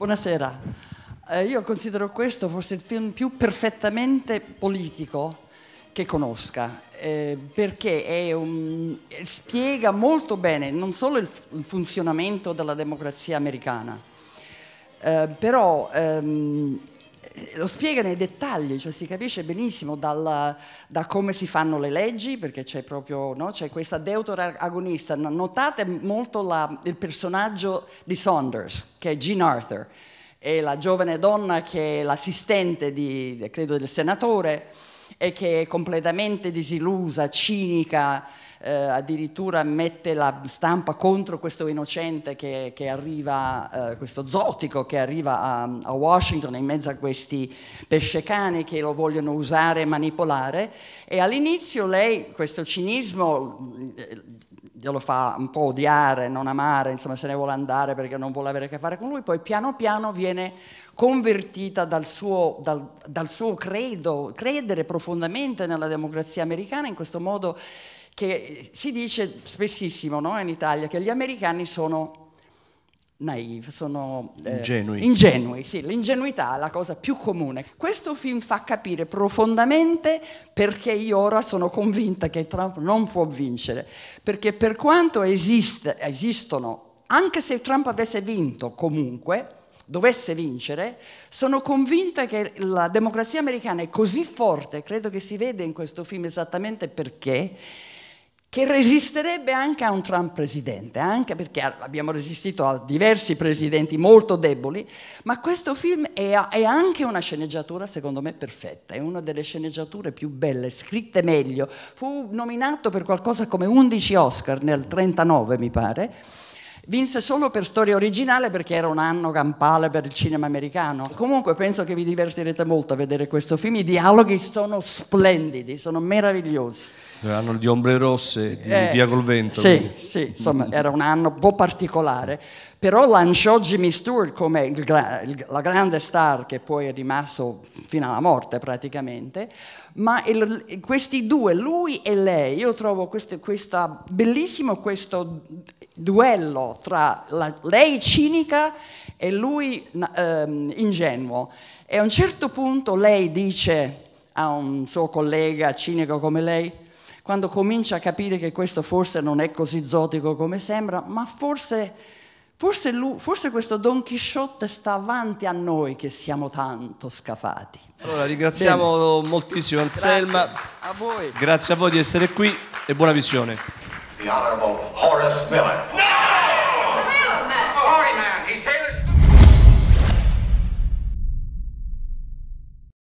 Buonasera. Eh, io considero questo forse il film più perfettamente politico che conosca, eh, perché un, eh, spiega molto bene non solo il, il funzionamento della democrazia americana, eh, però ehm, lo spiega nei dettagli, cioè si capisce benissimo dal, da come si fanno le leggi, perché c'è proprio no? c'è questa deuteragonista. Notate molto la, il personaggio di Saunders, che è Jean Arthur, è la giovane donna che è l'assistente, di, credo, del senatore e che è completamente disillusa, cinica, eh, addirittura mette la stampa contro questo innocente che, che arriva, eh, questo zotico che arriva a, a, Washington in mezzo a questi pesce cani che lo vogliono usare e manipolare e all'inizio lei questo cinismo glielo fa un po' odiare, non amare, insomma se ne vuole andare perché non vuole avere a che fare con lui, poi piano piano viene convertita dal suo, dal, dal suo credo, credere profondamente nella democrazia americana in questo modo che si dice spessissimo no? in Italia che gli americani sono naive, sono eh, ingenui. ingenui sì, l'ingenuità è la cosa più comune. Questo film fa capire profondamente perché io ora sono convinta che Trump non può vincere, perché per quanto esiste, esistono, anche se Trump avesse vinto comunque, dovesse vincere, sono convinta che la democrazia americana è così forte, credo che si vede in questo film esattamente perché, che resisterebbe anche a un Trump presidente, anche perché abbiamo resistito a diversi presidenti molto deboli, ma questo film è, è, anche una sceneggiatura secondo me perfetta, è una delle sceneggiature più belle, scritte meglio, fu nominato per qualcosa come 11 Oscar nel 1939, mi pare, Vinse solo per storia originale perché era un anno campale per il cinema americano. Comunque penso che vi divertirete molto a vedere questo film, i dialoghi sono splendidi, sono meravigliosi. L'anno eh, di Ombre Rosse, di eh, Via col Vento. Sì, sì, insomma era un anno un po' particolare, però lanciò Jimmy Stewart come il il, la grande star che poi è rimasto fino alla morte praticamente, ma il, questi due, lui e lei, io trovo questo, questa, bellissimo questo duello tra la, lei cinica e lui ehm, ingenuo. E a un certo punto lei dice a un suo collega cinico come lei, quando comincia a capire che questo forse non è così zotico come sembra, ma forse, forse, lui, forse questo Don Chisciotte sta avanti a noi che siamo tanto scafati. Allora ringraziamo Bene. moltissimo Anselma. Grazie a voi. Grazie a voi di essere qui e buona visione. the Honorable Horace Miller.